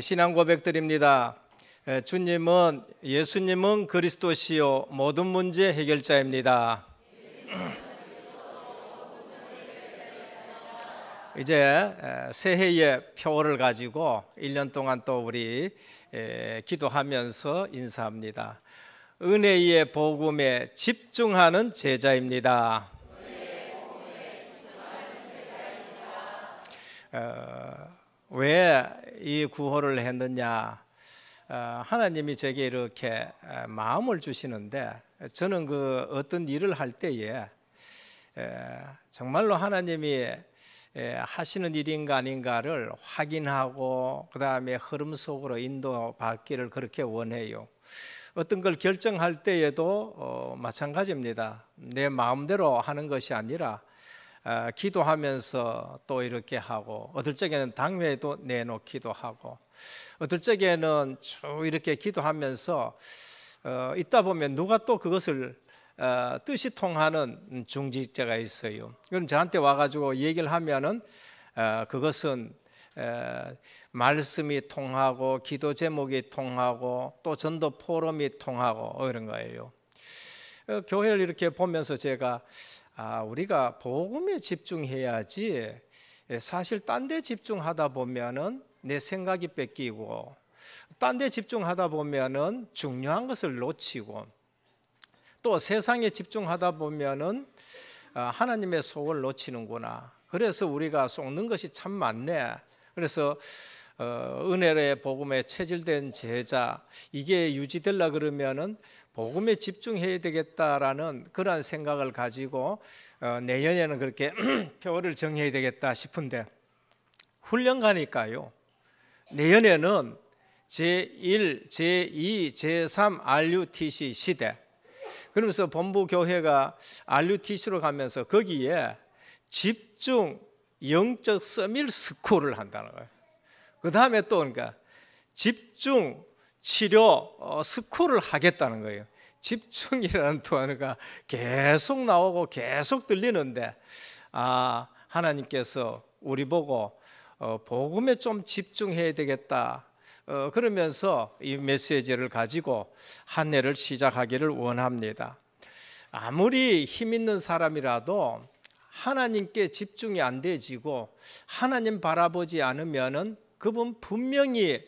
신앙 고백드립니다. 예, 주님은 예수님은 그리스도시요 모든 문제 해결자입니다. 이제 예, 새해의 표를 가지고 1년 동안 또 우리 예, 기도하면서 인사합니다. 은혜의 복음에 집중하는 제자입니다. 집중하는 제자입니다. 어, 왜이 구호를 했느냐? 어, 하나님이 제게 이렇게 어, 마음을 주시는데 저는 그 어떤 일을 할 때에 정말로 하나님이 하시는 일인가 아닌가를 확인하고 그 다음에 흐름 속으로 인도받기를 그렇게 원해요. 어떤 걸 결정할 때에도 어, 마찬가지입니다. 내 마음대로 하는 것이 아니라 아, 기도하면서 또 이렇게 하고 어떨 적에는 당회에도 내놓기도 하고 어떨 적에는 쭉 이렇게 기도하면서 어, 있다 보면 누가 또 그것을 어, 뜻이 통하는 중직자가 있어요. 그럼 저한테 와가지고 얘기를 하면은 어, 그것은 에, 말씀이 통하고 기도 제목이 통하고 또 전도 포럼이 통하고 이런 거예요. 교회를 이렇게 보면서 제가 아, 우리가 복음에 집중해야지 사실 딴 데 집중하다 보면은 내 생각이 뺏기고 딴 데 집중하다 보면은 중요한 것을 놓치고 또 세상에 집중하다 보면은 아, 하나님의 속을 놓치는구나. 그래서 우리가 속는 것이 참 많네. 그래서 어, 은혜의 복음에 체질된 제자 이게 유지될라 그러면은 복음에 집중해야 되겠다라는 그러한 생각을 가지고 어, 내년에는 그렇게 표를 정해야 되겠다 싶은데 훈련 가니까요 내년에는 제1, 제2, 제3 RUTC 시대 그러면서 본부 교회가 RUTC로 가면서 거기에 집중 영적 서밀 스쿨을 한다는 거예요. 그 다음에 또 그러니까 집중, 치료, 어, 스쿨을 하겠다는 거예요. 집중이라는 단어가 계속 나오고 계속 들리는데 아 하나님께서 우리 보고 어, 복음에 좀 집중해야 되겠다. 어, 그러면서 이 메시지를 가지고 한 해를 시작하기를 원합니다. 아무리 힘 있는 사람이라도 하나님께 집중이 안 되지고 하나님 바라보지 않으면은 그분 분명히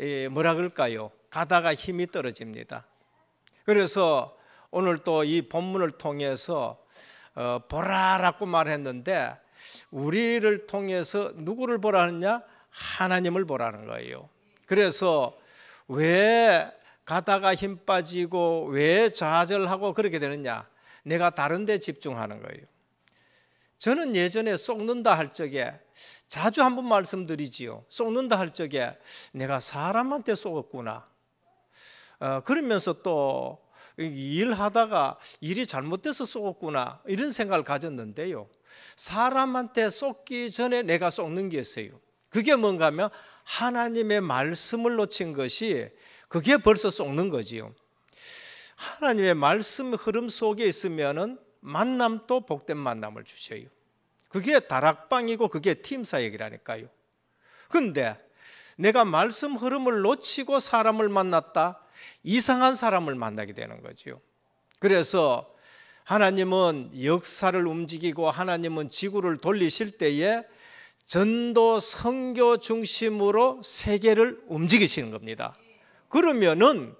예, 뭐라 그럴까요? 가다가 힘이 떨어집니다. 그래서 오늘 또 이 본문을 통해서 어, 보라라고 말했는데 우리를 통해서 누구를 보라느냐? 하나님을 보라는 거예요. 그래서 왜 가다가 힘 빠지고 왜 좌절하고 그렇게 되느냐? 내가 다른 데 집중하는 거예요. 저는 예전에 쏙는다 할 적에 자주 한 번 말씀드리지요. 쏙는다 할 적에 내가 사람한테 쏘았구나. 어, 그러면서 또 일하다가 일이 잘못돼서 쏘았구나 이런 생각을 가졌는데요. 사람한테 쏟기 전에 내가 쏟는 게 있어요. 그게 뭔가 하면 하나님의 말씀을 놓친 것이 그게 벌써 쏟는 거지요. 하나님의 말씀 흐름 속에 있으면은 만남도 복된 만남을 주셔요. 그게 다락방이고 그게 팀 사역이라니까요. 근데 내가 말씀 흐름을 놓치고 사람을 만났다. 이상한 사람을 만나게 되는 거지 그래서 하나님은 역사를 움직이고 하나님은 지구를 돌리실 때에 전도 성교 중심으로 세계를 움직이시는 겁니다. 그러면은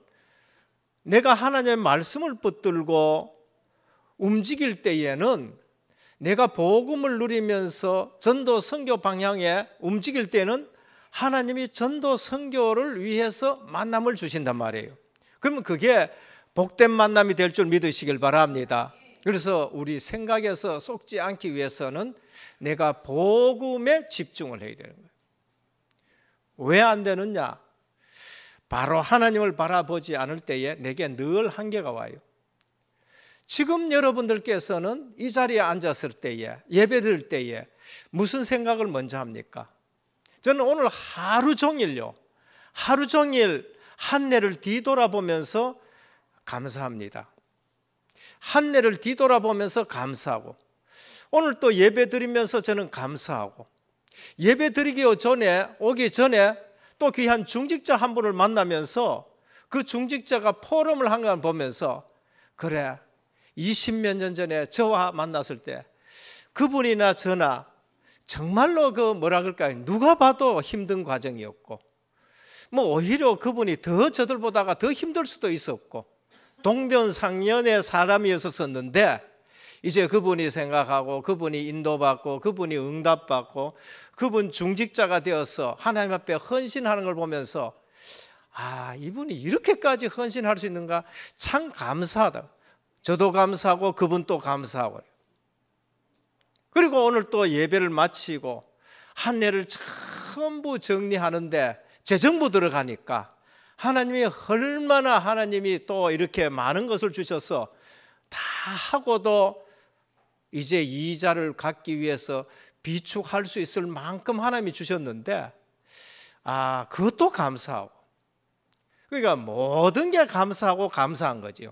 내가 하나님의 말씀을 붙들고 움직일 때에는 내가 복음을 누리면서 전도 선교 방향에 움직일 때는 하나님이 전도 선교를 위해서 만남을 주신단 말이에요. 그러면 그게 복된 만남이 될 줄 믿으시길 바랍니다. 그래서 우리 생각에서 속지 않기 위해서는 내가 복음에 집중을 해야 되는 거예요. 왜 안 되느냐? 바로 하나님을 바라보지 않을 때에 내게 늘 한계가 와요. 지금 여러분들께서는 이 자리에 앉았을 때에 예배 드 때에 무슨 생각을 먼저 합니까? 저는 오늘 하루 종일요. 하루 종일 한 해를 뒤돌아보면서 감사합니다. 한 해를 뒤돌아보면서 감사하고 오늘 또 예배 드리면서 저는 감사하고 예배 드리기 전에 오기 전에 또 귀한 중직자 한 분을 만나면서 그 중직자가 포럼을 한건 보면서 그래 20몇 년 전에 저와 만났을 때 그분이나 저나 정말로 그 뭐라 그럴까요? 누가 봐도 힘든 과정이었고 뭐 오히려 그분이 더 저들보다가 더 힘들 수도 있었고 동변상련의 사람이었었는데 이제 그분이 생각하고 그분이 인도받고 그분이 응답받고 그분 중직자가 되어서 하나님 앞에 헌신하는 걸 보면서 아 이분이 이렇게까지 헌신할 수 있는가 참 감사하다 저도 감사하고 그분도 감사하고 그리고 오늘 또 예배를 마치고 한 해를 전부 정리하는데 재정부 들어가니까 하나님이 얼마나 하나님이 또 이렇게 많은 것을 주셔서 다 하고도 이제 이자를 갚기 위해서 비축할 수 있을 만큼 하나님이 주셨는데 아 그것도 감사하고 그러니까 모든 게 감사하고 감사한 거지요.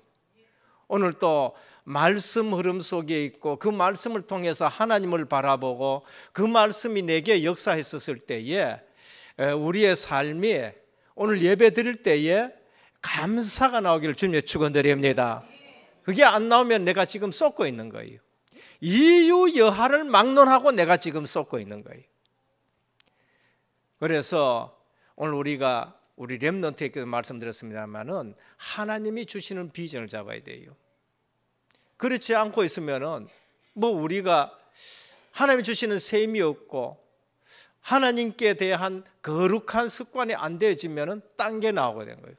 오늘 또 말씀 흐름 속에 있고 그 말씀을 통해서 하나님을 바라보고 그 말씀이 내게 역사했었을 때에 우리의 삶이 오늘 예배 드릴 때에 감사가 나오기를 주님의 축원드립니다. 그게 안 나오면 내가 지금 쏟고 있는 거예요. 이유 여하를 막론하고 내가 지금 쏟고 있는 거예요. 그래서 오늘 우리가 우리 렘넌트에게도 말씀드렸습니다만은 하나님이 주시는 비전을 잡아야 돼요. 그렇지 않고 있으면은 뭐 우리가 하나님이 주시는 셈이 없고 하나님께 대한 거룩한 습관이 안 되어지면은 딴게 나오게 된 거예요.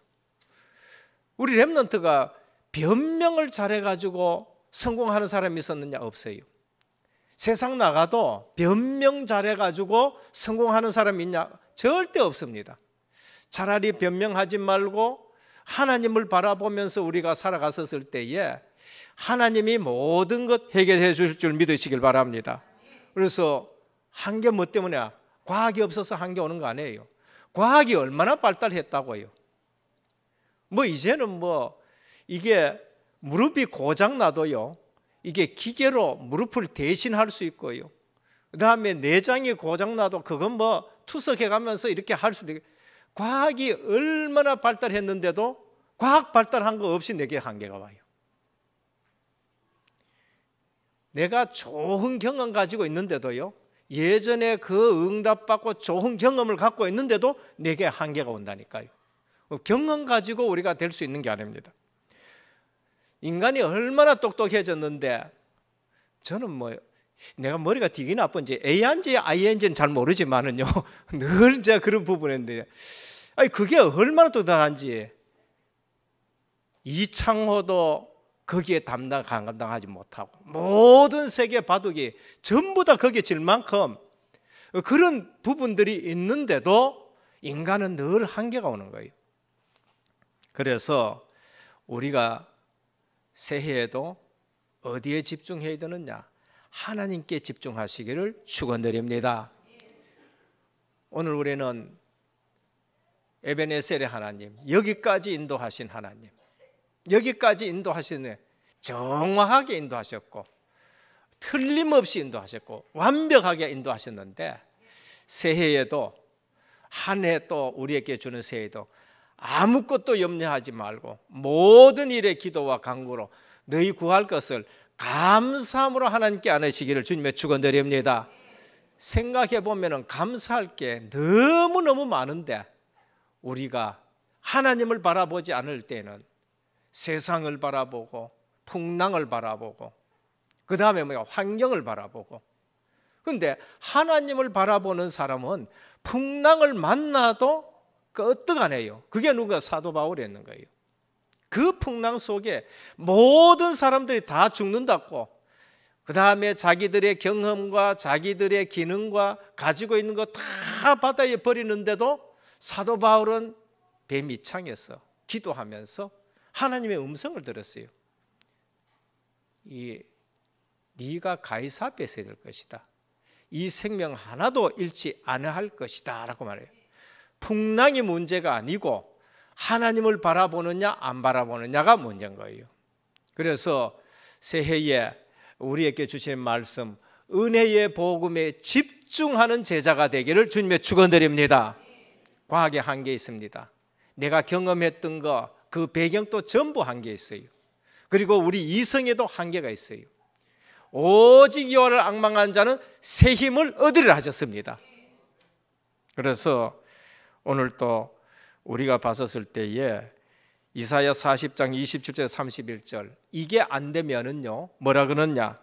우리 렘넌트가 변명을 잘해 가지고 성공하는 사람이 있었느냐 없어요. 세상 나가도 변명 잘해 가지고 성공하는 사람이 있냐 절대 없습니다. 차라리 변명하지 말고 하나님을 바라보면서 우리가 살아갔었을 때에 하나님이 모든 것 해결해 주실 줄 믿으시길 바랍니다. 그래서 한 게 뭐때문에야 과학이 없어서 한 게 오는 거 아니에요. 과학이 얼마나 발달했다고요. 뭐 이제는 뭐 이게 무릎이 고장 나도요. 이게 기계로 무릎을 대신할 수 있고요. 그다음에 내장이 고장 나도 그건 뭐 투석해 가면서 이렇게 할 수도 있고 과학이 얼마나 발달했는데도 과학 발달한 거 없이 내게 한계가 와요. 내가 좋은 경험 가지고 있는데도요. 예전에 그 응답받고 좋은 경험을 갖고 있는데도 내게 한계가 온다니까요. 경험 가지고 우리가 될 수 있는 게 아닙니다. 인간이 얼마나 똑똑해졌는데 저는 뭐 내가 머리가 되게 나쁜 지제 ANG, i 인지는잘 모르지만은요. 늘 제가 그런 부분인데. 아니, 그게 얼마나 또다한지. 이창호도 거기에 담당, 감당하지 못하고. 모든 세계 바둑이 전부 다 거기에 질 만큼 그런 부분들이 있는데도 인간은 늘 한계가 오는 거예요. 그래서 우리가 새해에도 어디에 집중해야 되느냐? 하나님께 집중하시기를 축원드립니다. 오늘 우리는 에베네셀의 하나님, 여기까지 인도하신 하나님, 여기까지 인도하시네. 정확하게 인도하셨고, 틀림없이 인도하셨고, 완벽하게 인도하셨는데, 새해에도, 한 해 또 우리에게 주는 새해도 아무것도 염려하지 말고, 모든 일의 기도와 강구로 너희 구할 것을 감사함으로 하나님께 안으시기를 주님의 축원드립니다. 생각해 보면은 감사할 게 너무 너무 많은데 우리가 하나님을 바라보지 않을 때는 세상을 바라보고 풍랑을 바라보고 그 다음에 뭐야 환경을 바라보고 근데 하나님을 바라보는 사람은 풍랑을 만나도 끄떡하네요. 그 그게 누가 사도 바울이 했는 거예요. 그 풍랑 속에 모든 사람들이 다 죽는다고 그 다음에 자기들의 경험과 자기들의 기능과 가지고 있는 거 다 바다에 버리는데도 사도 바울은 뱀이 창에서 기도하면서 하나님의 음성을 들었어요. 이 네가 가이사 앞에 서어야될 것이다. 이 생명 하나도 잃지 않아 할 것이다 라고 말해요. 풍랑이 문제가 아니고 하나님을 바라보느냐 안 바라보느냐가 문제인 거예요. 그래서 새해에 우리에게 주신 말씀 은혜의 복음에 집중하는 제자가 되기를 주님의 축원드립니다. 과학에 한계 있습니다. 내가 경험했던 거그 배경도 전부 한계 있어요. 그리고 우리 이성에도 한계가 있어요. 오직 여호와를 악망한 자는 새 힘을 얻으리라 하셨습니다. 그래서 오늘 또 우리가 봤었을 때에 이사야 40장 27절 31절 이게 안 되면은요 뭐라 그러냐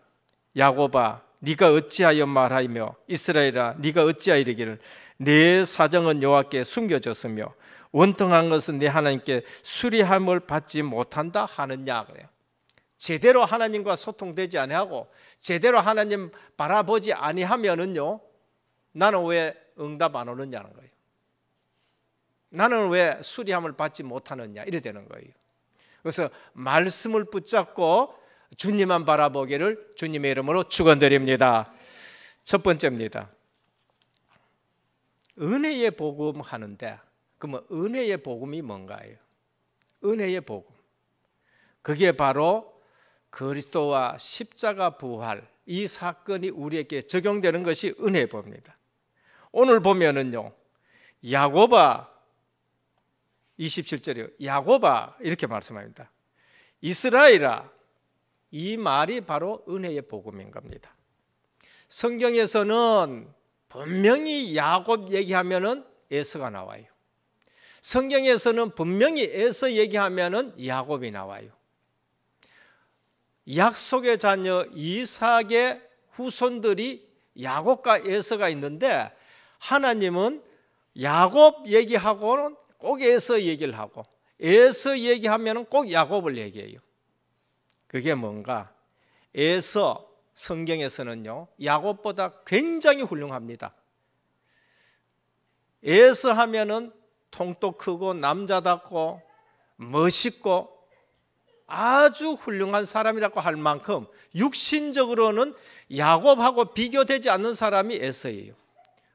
느야곱아 네가 어찌하여 말하며 이 이스라엘아 네가 어찌하이르기를 내 사정은 여호와께 숨겨졌으며 원통한 것은 내 하나님께 수리함을 받지 못한다 하느냐 그래요. 제대로 하나님과 소통되지 아니하고 제대로 하나님 바라보지 아니하면은요 나는 왜 응답 안 오느냐는 거예요. 나는 왜 수리함을 받지 못하느냐 이래 되는 거예요. 그래서 말씀을 붙잡고 주님만 바라보기를 주님의 이름으로 축원드립니다. 첫 번째입니다. 은혜의 복음 하는데 그러면 은혜의 복음이 뭔가요? 은혜의 복음. 그게 바로 그리스도와 십자가 부활 이 사건이 우리에게 적용되는 것이 은혜의 니다 오늘 보면은요. 야고바 27절에 야곱아 이렇게 말씀합니다. 이스라엘아 이 말이 바로 은혜의 복음인 겁니다. 성경에서는 분명히 야곱 얘기하면은 에서가 나와요. 성경에서는 분명히 에서 얘기하면은 야곱이 나와요. 약속의 자녀 이삭의 후손들이 야곱과 에서가 있는데 하나님은 야곱 얘기하고는 꼭 에서 얘기를 하고 에서 얘기하면 꼭 야곱을 얘기해요. 그게 뭔가 에서 성경에서는요 야곱보다 굉장히 훌륭합니다. 에서 하면은 통도 크고 남자답고 멋있고 아주 훌륭한 사람이라고 할 만큼 육신적으로는 야곱하고 비교되지 않는 사람이 에서예요.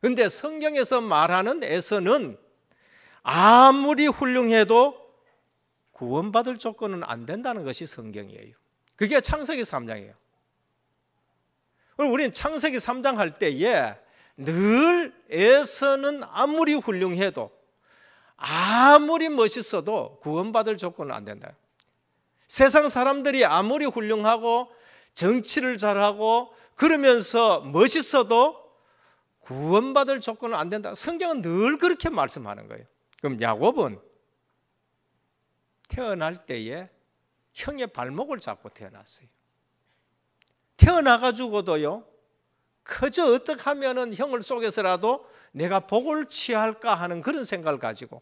근데 성경에서 말하는 에서는 아무리 훌륭해도 구원받을 조건은 안 된다는 것이 성경이에요. 그게 창세기 3장이에요. 우리는 창세기 3장 할 때에 늘 애서는 아무리 훌륭해도 아무리 멋있어도 구원받을 조건은 안 된다. 세상 사람들이 아무리 훌륭하고 정치를 잘하고 그러면서 멋있어도 구원받을 조건은 안 된다. 성경은 늘 그렇게 말씀하는 거예요. 그럼 야곱은 태어날 때에 형의 발목을 잡고 태어났어요. 태어나 가지고도요. 그저 어떻게 하면은 형을 속여서라도 내가 복을 취할까 하는 그런 생각을 가지고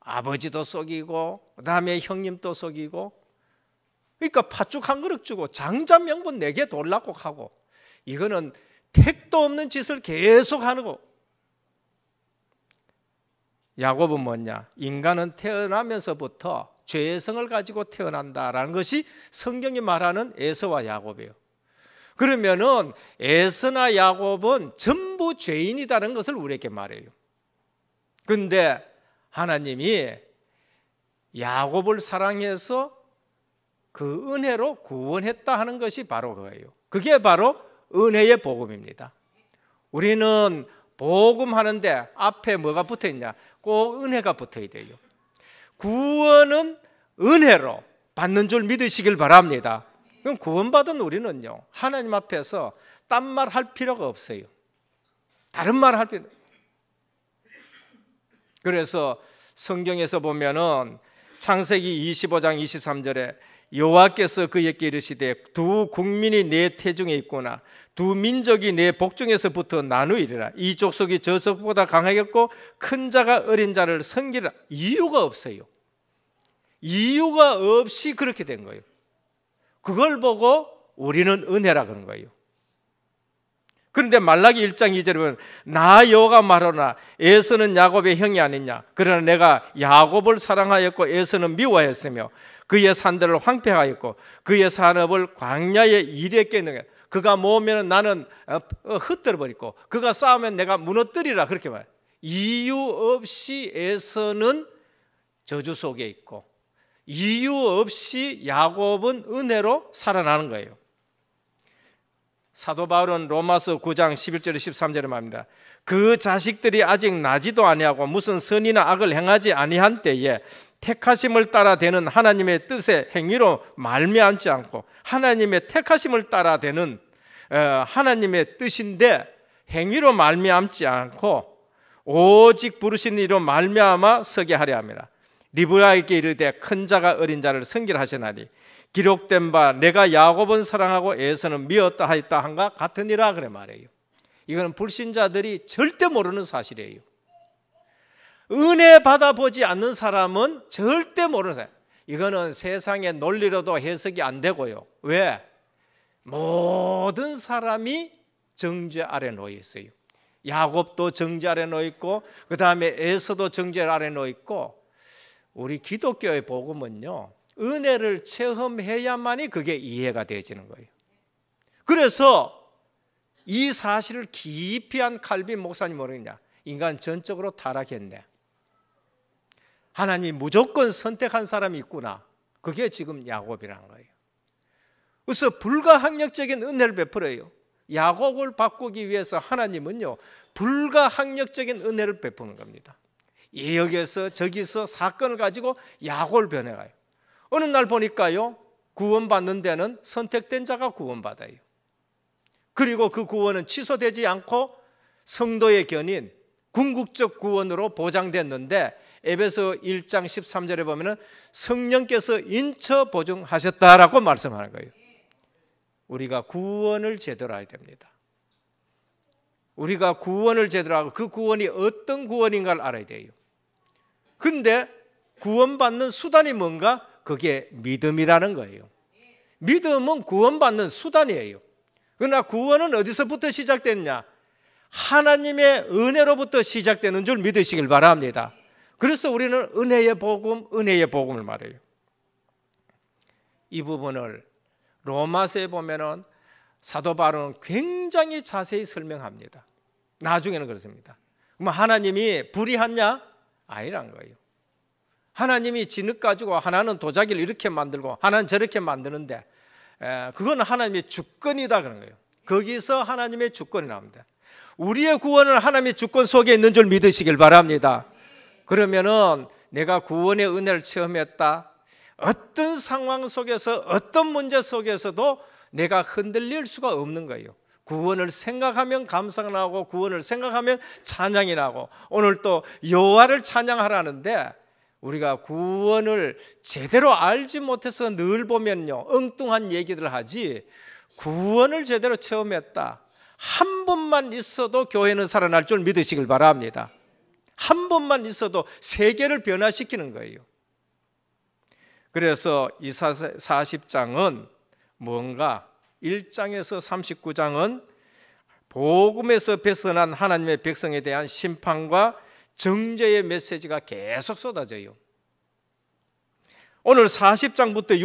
아버지도 속이고 그다음에 형님도 속이고 그러니까 팥죽 한 그릇 주고 장자 명분 내게 네 돌라고 하고 이거는 택도 없는 짓을 계속 하고 야곱은 뭐냐? 인간은 태어나면서부터 죄성을 가지고 태어난다라는 것이 성경이 말하는 에서와 야곱이에요. 그러면은 에서나 야곱은 전부 죄인이라는 것을 우리에게 말해요. 근데 하나님이 야곱을 사랑해서 그 은혜로 구원했다 하는 것이 바로 그거예요. 그게 바로 은혜의 복음입니다. 우리는 복음하는데 앞에 뭐가 붙어 있냐? 꼭 은혜가 붙어야 돼요. 구원은 은혜로 받는 줄 믿으시길 바랍니다. 그럼 구원받은 우리는요, 하나님 앞에서 딴 말 할 필요가 없어요. 다른 말 할 필요. 그래서 성경에서 보면은 창세기 25장 23절에 여호와께서 그에게 이르시되 두 국민이 내 태중에 있구나 두 민족이 내 복중에서부터 나누이리라 이 족속이 저 족보다 강하겠고 큰 자가 어린 자를 섬기라 이유가 없어요 이유가 없이 그렇게 된 거예요 그걸 보고 우리는 은혜라 그런 거예요 그런데 말라기 1장 2절에 보면 나 여호가 말하나 에서는 야곱의 형이 아니냐 그러나 내가 야곱을 사랑하였고 에서는 미워했으며 그의 산들을 황폐하였고 그의 산업을 광야에 이랬겠느냐 그가 모으면 나는 어, 어, 흩들어 버리고 그가 싸우면 내가 무너뜨리라 그렇게 말해 이유 없이 에서는 저주 속에 있고 이유 없이 야곱은 은혜로 살아나는 거예요. 사도 바울은 로마서 9장 11절에 13절에 말합니다. 그 자식들이 아직 나지도 아니하고 무슨 선이나 악을 행하지 아니한 때에 택하심을 따라 되는 하나님의 뜻의 행위로 말미암지 않고 하나님의 택하심을 따라 되는 어, 하나님의 뜻인데 행위로 말미암지 않고 오직 부르신 이로 말미암아 서게 하려 합니다. 리브라에게 이르되 큰 자가 어린 자를 성결하시나니 기록된 바 내가 야곱은 사랑하고 에서는 미웠다 하였다 한가 같으니라 그래 말이요 이거는 불신자들이 절대 모르는 사실이에요. 은혜 받아보지 않는 사람은 절대 모르는 사 이거는 세상의 논리로도 해석이 안 되고요. 왜? 모든 사람이 정죄 아래 놓여 있어요. 야곱도 정죄 아래 놓여 있고 그 다음에 에서도 정죄 아래 놓여 있고 우리 기독교의 복음은요. 은혜를 체험해야만이 그게 이해가 되어지는 거예요. 그래서 이 사실을 깊이 한 칼빈 목사님 모르겠냐. 인간 전적으로 타락했네. 하나님이 무조건 선택한 사람이 있구나. 그게 지금 야곱이라는 거예요. 그래서 불가항력적인 은혜를 베풀어요. 야곱을 바꾸기 위해서 하나님은요, 불가항력적인 은혜를 베푸는 겁니다. 여기에서 저기서 사건을 가지고 야곱을 변해가요. 어느 날 보니까요, 구원받는 데는 선택된 자가 구원받아요. 그리고 그 구원은 취소되지 않고 성도의 견인, 궁극적 구원으로 보장됐는데 에베소 1장 13절에 보면은 성령께서 인처 보증하셨다라고 말씀하는 거예요. 우리가 구원을 제대로 해야 됩니다. 우리가 구원을 제대로 하고 그 구원이 어떤 구원인가를 알아야 돼요. 근데 구원받는 수단이 뭔가? 그게 믿음이라는 거예요. 믿음은 구원받는 수단이에요. 그러나 구원은 어디서부터 시작됐냐? 하나님의 은혜로부터 시작되는 줄 믿으시길 바랍니다. 그래서 우리는 은혜의 복음, 은혜의 복음을 말해요. 이 부분을 로마서에 보면은 사도 바울은 굉장히 자세히 설명합니다. 나중에는 그렇습니다. 그럼 하나님이 불의하냐? 아니란 거예요. 하나님이 진흙 가지고 하나는 도자기를 이렇게 만들고 하나는 저렇게 만드는데 그건 하나님의 주권이다 그런 거예요. 거기서 하나님의 주권이 나옵니다. 우리의 구원을 하나님의 주권 속에 있는 줄 믿으시길 바랍니다. 그러면은 내가 구원의 은혜를 체험했다. 어떤 상황 속에서 어떤 문제 속에서도 내가 흔들릴 수가 없는 거예요. 구원을 생각하면 감상 나고 구원을 생각하면 찬양이 나고 오늘 또 여호와를 찬양하라는데 우리가 구원을 제대로 알지 못해서 늘 보면요 엉뚱한 얘기들 하지 구원을 제대로 체험했다 한 번만 있어도 교회는 살아날 줄 믿으시길 바랍니다. 한 번만 있어도 세계를 변화시키는 거예요. 그래서 이 40장은 뭔가 1장에서 39장은 복음에서 벗어난 하나님의 백성에 대한 심판과 정죄의 메시지가 계속 쏟아져요. 오늘 40장부터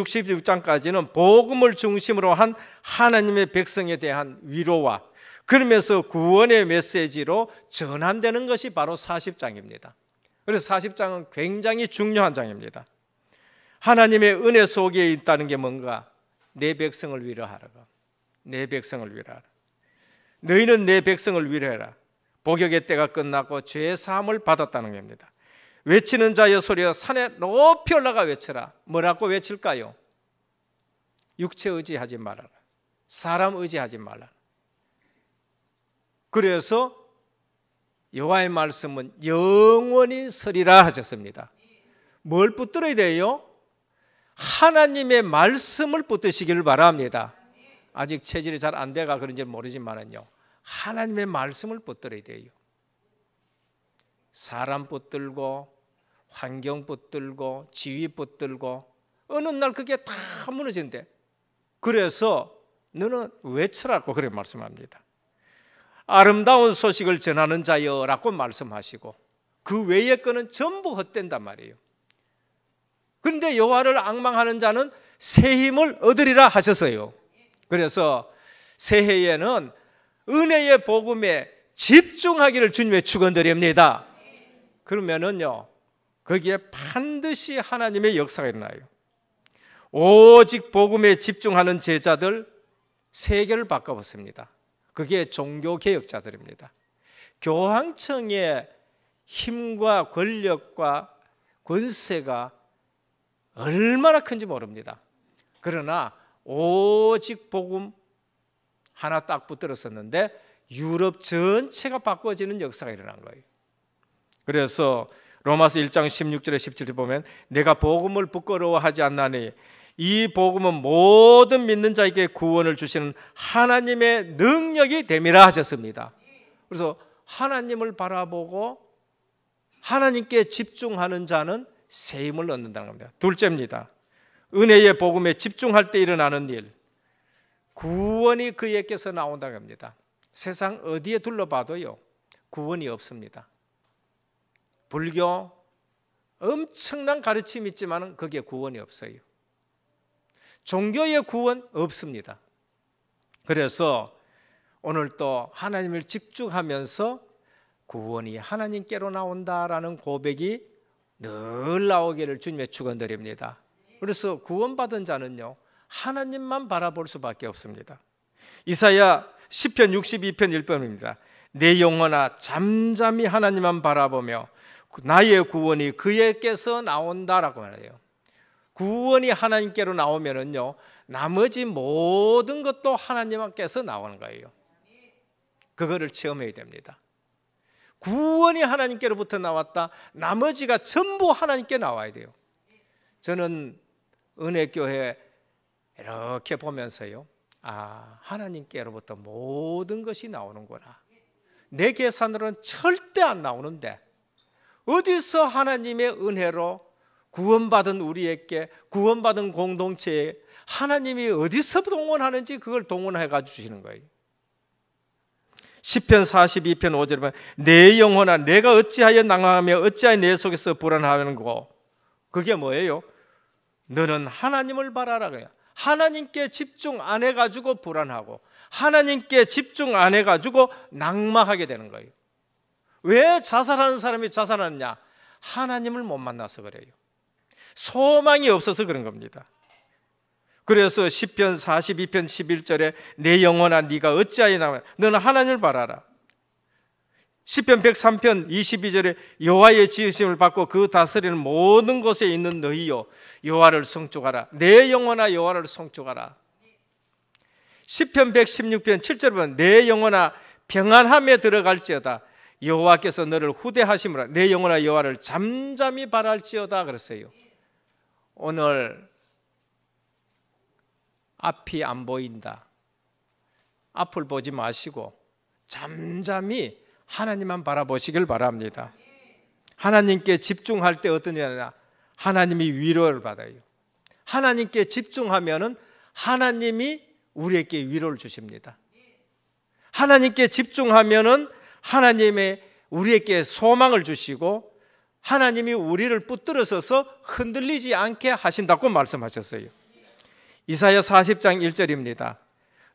66장까지는 복음을 중심으로 한 하나님의 백성에 대한 위로와 그러면서 구원의 메시지로 전환되는 것이 바로 40장입니다. 그래서 40장은 굉장히 중요한 장입니다. 하나님의 은혜 속에 있다는 게 뭔가? 내 백성을 위로하라내 백성을 위로하라. 너희는 내 백성을 위로해라. 복역의 때가 끝났고 죄 사함을 받았다는 겁니다. 외치는 자의 소리여 산에 높이 올라가 외쳐라. 뭐라고 외칠까요? 육체 의지하지 말아라. 사람 의지하지 말아라. 그래서 여호와의 말씀은 영원히 서리라 하셨습니다. 뭘 붙들어야 돼요? 하나님의 말씀을 붙드시기를 바랍니다. 아직 체질이 잘 안 돼가 그런지 모르지만은요. 하나님의 말씀을 붙들어야 돼요. 사람 붙들고 환경 붙들고 지위 붙들고 어느 날 그게 다 무너진대. 그래서 너는 외쳐라고 그렇게 말씀합니다. 아름다운 소식을 전하는 자여라고 말씀하시고 그 외의 것은 전부 헛된단 말이에요. 근데 여호와를 악망하는 자는 새 힘을 얻으리라 하셨어요. 그래서 새해에는 은혜의 복음에 집중하기를 주님의 축원드립니다. 그러면은요. 거기에 반드시 하나님의 역사가 일어나요. 오직 복음에 집중하는 제자들 세계를 바꿔봤습니다. 그게 종교개혁자들입니다. 교황청의 힘과 권력과 권세가 얼마나 큰지 모릅니다. 그러나 오직 복음 하나 딱 붙들었었는데 유럽 전체가 바꿔지는 역사가 일어난 거예요. 그래서 로마서 1장 16절에 17절 보면 내가 복음을 부끄러워하지 않나니 이 복음은 모든 믿는 자에게 구원을 주시는 하나님의 능력이 됨이라 하셨습니다. 그래서 하나님을 바라보고 하나님께 집중하는 자는 세임을 얻는다는 겁니다. 둘째입니다. 은혜의 복음에 집중할 때 일어나는 일. 구원이 그에게서 나온다는 겁니다. 세상 어디에 둘러봐도요. 구원이 없습니다. 불교 엄청난 가르침이 있지만 거기에 구원이 없어요. 종교의 구원 없습니다. 그래서 오늘 또 하나님을 집중하면서 구원이 하나님께로 나온다라는 고백이 늘 나오기를 주님의 축원드립니다. 그래서 구원받은 자는요 하나님만 바라볼 수밖에 없습니다. 이사야 10편 62편 1번입니다. 내 영혼아 잠잠히 하나님만 바라보며 나의 구원이 그에게서 나온다라고 말해요. 구원이 하나님께로 나오면은요, 나머지 모든 것도 하나님께서 나오는 거예요. 그거를 체험해야 됩니다. 구원이 하나님께로부터 나왔다. 나머지가 전부 하나님께 나와야 돼요. 저는 은혜교회 이렇게 보면서요. 아, 하나님께로부터 모든 것이 나오는구나. 내 계산으로는 절대 안 나오는데, 어디서 하나님의 은혜로 구원받은 우리에게 구원받은 공동체에 하나님이 어디서 동원하는지 그걸 동원해 가 주시는 거예요. 10편 42편 5절에 내 영혼아 내가 어찌하여 낭하며 어찌하여 내 속에서 불안하는고 그게 뭐예요? 너는 하나님을 바라라 하나님께 집중 안 해가지고 불안하고 하나님께 집중 안 해가지고 낙마하게 되는 거예요. 왜 자살하는 사람이 자살하느냐? 하나님을 못 만나서 그래요. 소망이 없어서 그런 겁니다. 그래서 10편 42편 11절에 내 영혼아 네가 어찌하여 나와 너는 하나님을 바라라. 10편 103편 22절에 여와의 지으심을 받고 그 다스리는 모든 곳에 있는 너희여 여와를 송축하라. 내 영혼아 여와를 송축하라. 10편 116편 7절에 보면 내 영혼아 평안함에 들어갈지어다. 여호와께서 너를 후대하심으라 내 영혼아 여호와를 잠잠히 바랄지어다 그랬어요. 오늘 앞이 안 보인다. 앞을 보지 마시고 잠잠히 하나님만 바라보시길 바랍니다. 하나님께 집중할 때 어떤 일이냐? 하나님이 위로를 받아요. 하나님께 집중하면은 하나님이 우리에게 위로를 주십니다. 하나님께 집중하면은 하나님의 우리에게 소망을 주시고 하나님이 우리를 붙들어서서 흔들리지 않게 하신다고 말씀하셨어요. 이사야 40장 1절입니다.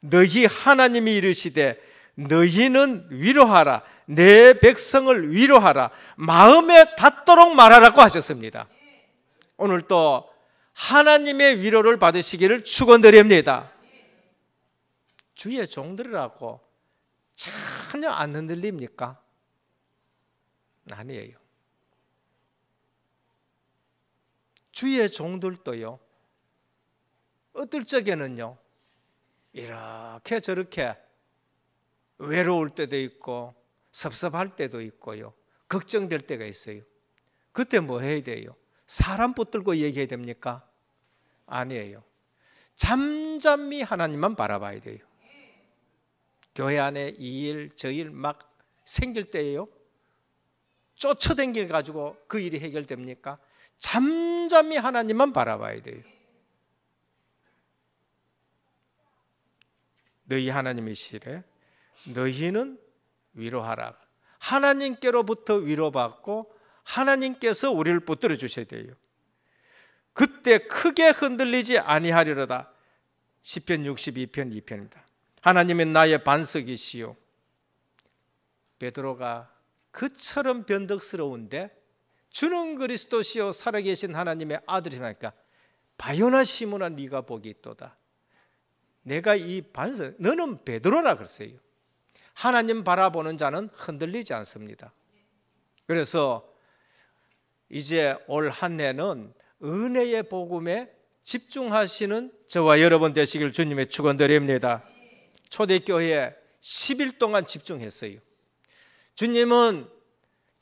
너희 하나님이 이르시되 너희는 위로하라 내 백성을 위로하라 마음에 닿도록 말하라고 하셨습니다. 오늘 또 하나님의 위로를 받으시기를 축원드립니다. 주의 종들이라고 전혀 안 흔들립니까? 아니에요. 주의 종들도요. 어떨 적에는요. 이렇게 저렇게 외로울 때도 있고 섭섭할 때도 있고요. 걱정될 때가 있어요. 그때 뭐 해야 돼요? 사람 붙들고 얘기해야 됩니까? 아니에요. 잠잠히 하나님만 바라봐야 돼요. 교회 안에 이 일, 저 일 막 생길 때에요. 쫓아댕길 가지고 그 일이 해결됩니까? 잠잠히 하나님만 바라봐야 돼요. 너희 하나님이시래. 너희는 위로하라. 하나님께로부터 위로받고 하나님께서 우리를 붙들어 주셔야 돼요. 그때 크게 흔들리지 아니하리로다. 시편 62편 2편입니다. 하나님은 나의 반석이시요. 베드로가 그처럼 변덕스러운데 주는 그리스도시요 살아계신 하나님의 아들이니까 바요나시므나 네가 복이 있도다. 내가 이 반석 너는 베드로라 그랬어요. 하나님 바라보는 자는 흔들리지 않습니다. 그래서 이제 올 한 해는 은혜의 복음에 집중하시는 저와 여러분 되시길 주님의 축원드립니다. 초대교회 10일 동안 집중했어요. 주님은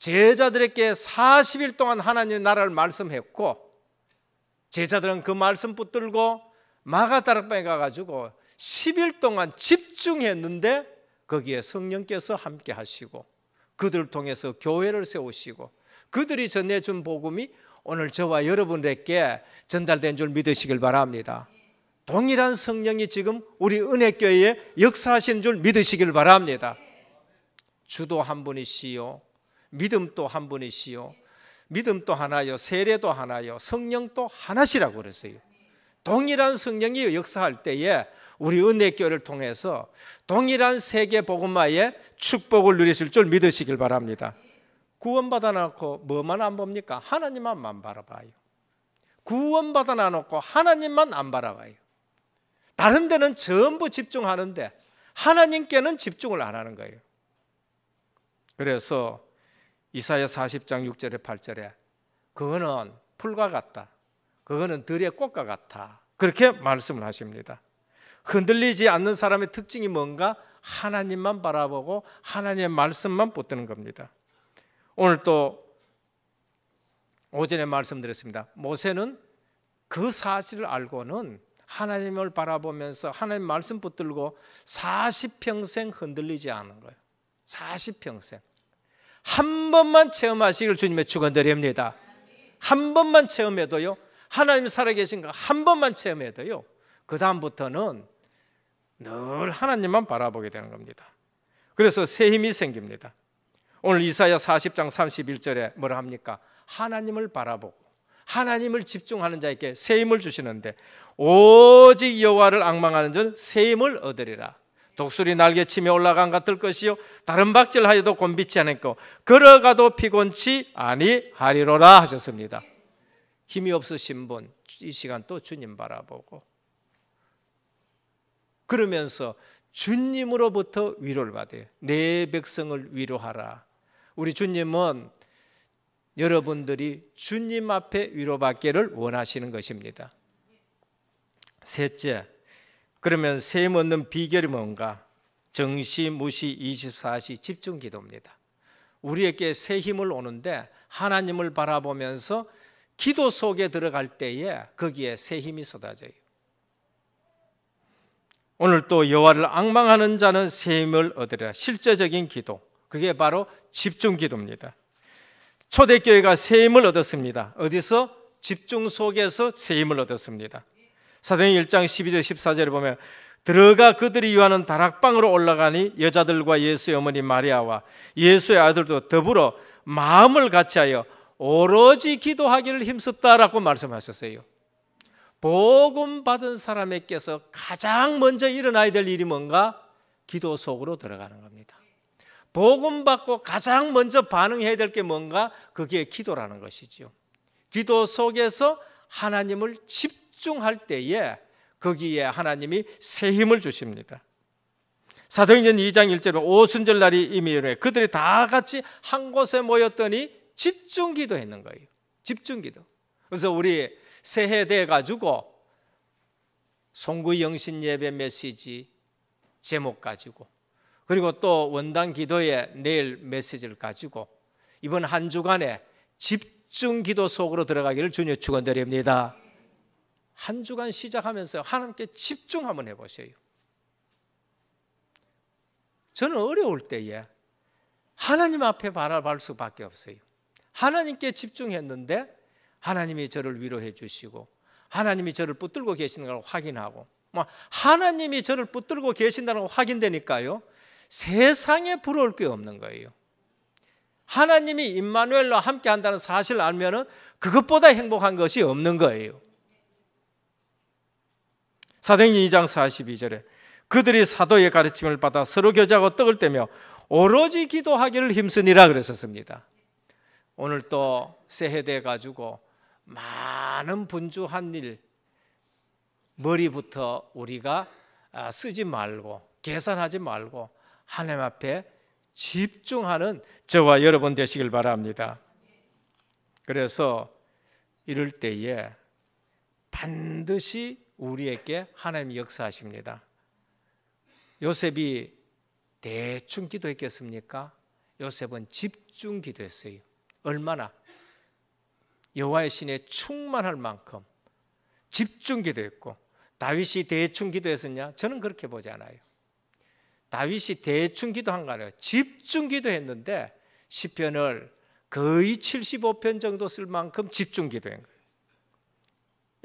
제자들에게 40일 동안 하나님의 나라를 말씀했고 제자들은 그 말씀 붙들고 마가다락방에 가가지고 10일 동안 집중했는데 거기에 성령께서 함께 하시고 그들을 통해서 교회를 세우시고 그들이 전해준 복음이 오늘 저와 여러분에게 전달된 줄 믿으시길 바랍니다. 동일한 성령이 지금 우리 은혜교회에 역사하신줄 믿으시길 바랍니다. 주도 한 분이시요. 믿음 또한 분이시요. 믿음 또 하나요. 세례도 하나요. 성령 또 하나시라고 그랬어요. 동일한 성령이 역사할 때에 우리 은혜교를 통해서 동일한 세계 복음화에 축복을 누리실 줄 믿으시길 바랍니다. 구원받아 놓고 뭐만 안 봅니까? 하나님만 안 바라봐요. 구원받아 놓고 하나님만 안 바라봐요. 다른 데는 전부 집중하는데 하나님께는 집중을 안 하는 거예요. 그래서 이사야 40장 6절에 8절에 그거는 풀과 같다. 그거는 들의 꽃과 같아. 그렇게 말씀을 하십니다. 흔들리지 않는 사람의 특징이 뭔가 하나님만 바라보고 하나님의 말씀만 붙드는 겁니다. 오늘 또 오전에 말씀드렸습니다. 모세는 그 사실을 알고는 하나님을 바라보면서 하나님 말씀 붙들고 40평생 흔들리지 않은 거예요. 40평생. 한 번만 체험하시길 주님의 축원드립니다. 한 번만 체험해도요. 하나님 살아계신 거 한 번만 체험해도요. 그 다음부터는 늘 하나님만 바라보게 되는 겁니다. 그래서 새 힘이 생깁니다. 오늘 이사야 40장 31절에 뭐라 합니까? 하나님을 바라보고 하나님을 집중하는 자에게 새 힘을 주시는데 오직 여호와를 악망하는 자는 새 힘을 얻으리라. 독수리 날개 치며 올라간 같을 것이요 다른 박질하여도 곤비치 않을고 걸어가도 피곤치 아니하리로라 하셨습니다. 힘이 없으신 분 이 시간 또 주님 바라보고 그러면서 주님으로부터 위로를 받아요. 내 백성을 위로하라. 우리 주님은 여러분들이 주님 앞에 위로받기를 원하시는 것입니다. 셋째, 그러면 세임 얻는 비결이 뭔가? 정시, 무시, 24시 집중 기도입니다. 우리에게 새 힘을 오는데 하나님을 바라보면서 기도 속에 들어갈 때에 거기에 새 힘이 쏟아져요. 오늘 또여와를 악망하는 자는 새 힘을 얻으라. 실제적인 기도. 그게 바로 집중 기도입니다. 초대교회가 새 힘을 얻었습니다. 어디서? 집중 속에서 새 힘을 얻었습니다. 사도행 1장 12절 14절에 보면 들어가 그들이 유하는 다락방으로 올라가니 여자들과 예수의 어머니 마리아와 예수의 아들도 더불어 마음을 같이하여 오로지 기도하기를 힘썼다라고 말씀하셨어요. 복음 받은 사람에게서 가장 먼저 일어나야 될 일이 뭔가 기도 속으로 들어가는 겁니다. 복음 받고 가장 먼저 반응해야 될 게 뭔가 그게 기도라는 것이지요. 기도 속에서 하나님을 집 집중할 때에 거기에 하나님이 새 힘을 주십니다. 사도행전 2장 1절에 오순절 날이 임의로에 그들이 다 같이 한 곳에 모였더니 집중 기도했는 거예요. 집중 기도. 그래서 우리 새해 돼 가지고 송구 영신 예배 메시지 제목 가지고 그리고 또 원단 기도의 내일 메시지를 가지고 이번 한 주간에 집중 기도 속으로 들어가기를 주님 축원드립니다. 한 주간 시작하면서 하나님께 집중 한번 해보세요. 저는 어려울 때에 하나님 앞에 바라볼 수밖에 없어요. 하나님께 집중했는데 하나님이 저를 위로해 주시고 하나님이 저를 붙들고 계시는 걸 확인하고 뭐 하나님이 저를 붙들고 계신다는 걸 확인되니까요. 세상에 부러울 게 없는 거예요. 하나님이 임마누엘로 함께 한다는 사실을 알면은 그것보다 행복한 것이 없는 거예요. 사도행전 2장 42절에 그들이 사도의 가르침을 받아 서로 교제하고 떡을 떼며 오로지 기도하기를 힘쓰니라 그랬었습니다. 오늘 또 새해 돼 가지고 많은 분주한 일 머리부터 우리가 아, 쓰지 말고 계산하지 말고 하나님 앞에 집중하는 저와 여러분 되시길 바랍니다. 그래서 이럴 때에 반드시 우리에게 하나님 역사하십니다. 요셉이 대충 기도했겠습니까? 요셉은 집중 기도했어요. 얼마나 여호와의 신에 충만할 만큼 집중 기도했고 다윗이 대충 기도했었냐? 저는 그렇게 보지 않아요. 다윗이 대충 기도한 거아요 집중 기도했는데 시편을 거의 75편 정도 쓸 만큼 집중 기도한 거예요.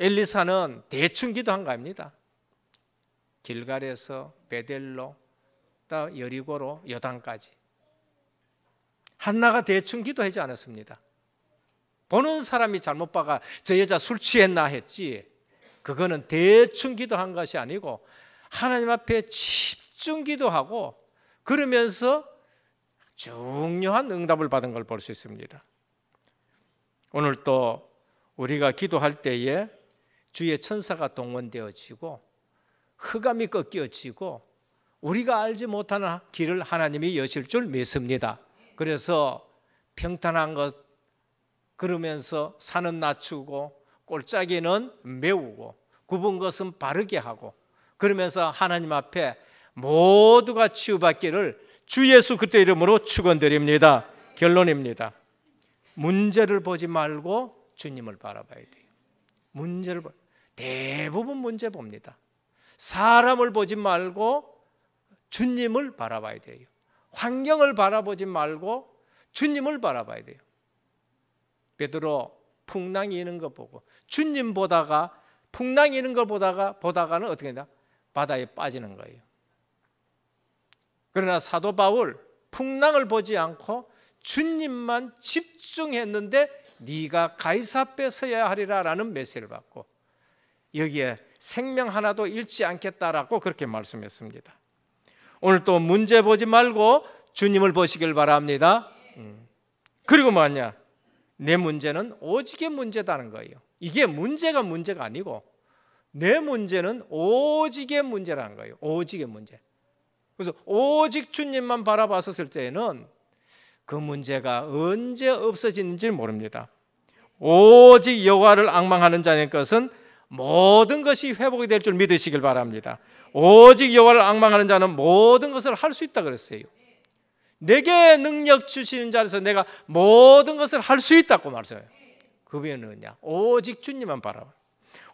엘리사는 대충 기도한 거니다 길갈에서 베델로 또 여리고로 여단까지 한나가 대충 기도하지 않았습니다. 보는 사람이 잘못 봐가 저 여자 술 취했나 했지 그거는 대충 기도한 것이 아니고 하나님 앞에 집중 기도하고 그러면서 중요한 응답을 받은 걸 볼 수 있습니다. 오늘 또 우리가 기도할 때에 주의 천사가 동원되어지고 흑암이 꺾여지고 우리가 알지 못하는 길을 하나님이 여실 줄 믿습니다. 그래서 평탄한 것 그러면서 산은 낮추고 꼴짜기는 메우고 굽은 것은 바르게 하고 그러면서 하나님 앞에 모두가 치유받기를 주 예수 그때 이름으로 축원드립니다. 결론입니다. 문제를 보지 말고 주님을 바라봐야 돼요. 문제를 대부분 문제 봅니다. 사람을 보지 말고 주님을 바라봐야 돼요. 환경을 바라보지 말고 주님을 바라봐야 돼요. 베드로 풍랑이 있는 거 보고 주님 보다가 풍랑이 있는 걸 보다가 보다가는 어떻게 되다 바다에 빠지는 거예요. 그러나 사도 바울 풍랑을 보지 않고 주님만 집중했는데 네가 가이사 앞에 서야 하리라라는 메시를 받고 여기에 생명 하나도 잃지 않겠다라고 그렇게 말씀했습니다. 오늘 또 문제 보지 말고 주님을 보시길 바랍니다. 음. 그리고 뭐냐? 내 문제는 오직의 문제다는 거예요. 이게 문제가 문제가 아니고 내 문제는 오직의 문제라는 거예요. 오직의 문제. 그래서 오직 주님만 바라봤었을 때에는 그 문제가 언제 없어지는지 모릅니다. 오직 여호와를 악망하는 자의 것은 모든 것이 회복이 될 줄 믿으시길 바랍니다. 오직 여호와를 악망하는 자는 모든 것을 할 수 있다 그랬어요. 내게 능력 주시는 자에서 내가 모든 것을 할 수 있다고 말했어요. 그게 뭐냐? 오직 주님만 바라봐.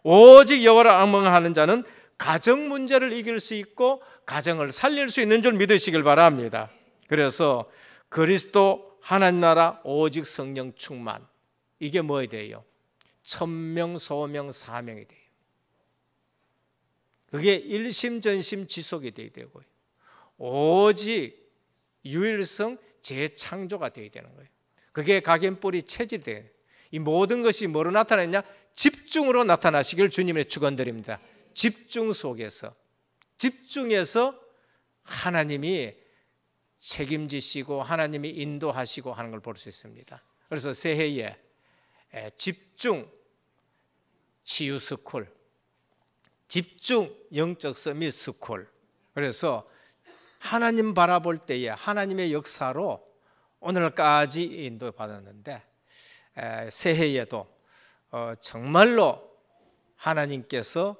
오직 여호와를 악망하는 자는 가정 문제를 이길 수 있고 가정을 살릴 수 있는 줄 믿으시길 바랍니다. 그래서 그리스도 하나님 나라 오직 성령 충만 이게 뭐에 돼요 천명 소명 사명이 돼요. 그게 일심전심 지속이 돼야 되고 오직 유일성 재창조가 돼야 되는 거예요. 그게 각인뿌리 체질이 돼요. 이 모든 것이 뭐로 나타나냐? 집중으로 나타나시길 주님의 축원드립니다. 집중 속에서 집중해서 하나님이 책임지시고 하나님이 인도하시고 하는 걸 볼 수 있습니다. 그래서 새해에 집중 치유 스쿨, 집중 영적 서밋 스쿨. 그래서 하나님 바라볼 때에 하나님의 역사로 오늘까지 인도받았는데 새해에도 어, 정말로 하나님께서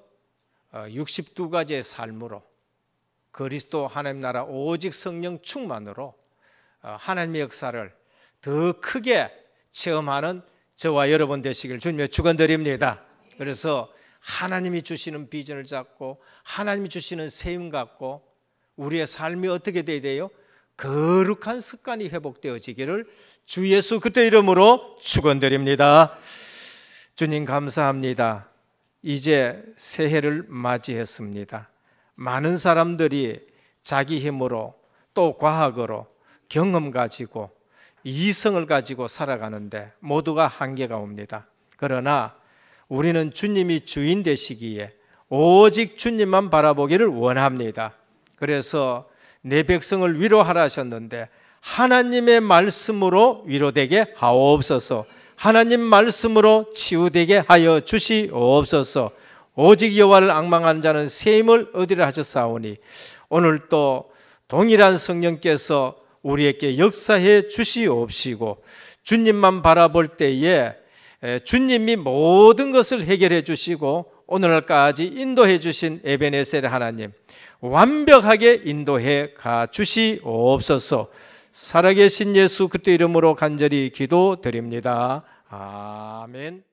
62가지의 어, 삶으로 그리스도 하나님 나라 오직 성령 충만으로 어, 하나님의 역사를 더 크게 체험하는 저와 여러분 되시길 주님의 축원드립니다. 그래서 하나님이 주시는 비전을 잡고 하나님이 주시는 세임 갖고 우리의 삶이 어떻게 돼야 돼요? 거룩한 습관이 회복되어지기를 주 예수 그때 이름으로 축원드립니다. 주님 감사합니다. 이제 새해를 맞이했습니다. 많은 사람들이 자기 힘으로 또 과학으로 경험 가지고 이성을 가지고 살아가는데 모두가 한계가 옵니다. 그러나 우리는 주님이 주인 되시기에 오직 주님만 바라보기를 원합니다. 그래서 내 백성을 위로하라 하셨는데 하나님의 말씀으로 위로되게 하옵소서. 하나님 말씀으로 치유되게 하여 주시옵소서. 오직 여호와를 악망하는 자는 세임을 얻으라 하셨사오니 오늘 또 동일한 성령께서 우리에게 역사해 주시옵시고 주님만 바라볼 때에 주님이 모든 것을 해결해 주시고 오늘까지 인도해 주신 에베네셀 하나님 완벽하게 인도해 가 주시옵소서 살아계신 예수 그때 이름으로 간절히 기도드립니다. 아멘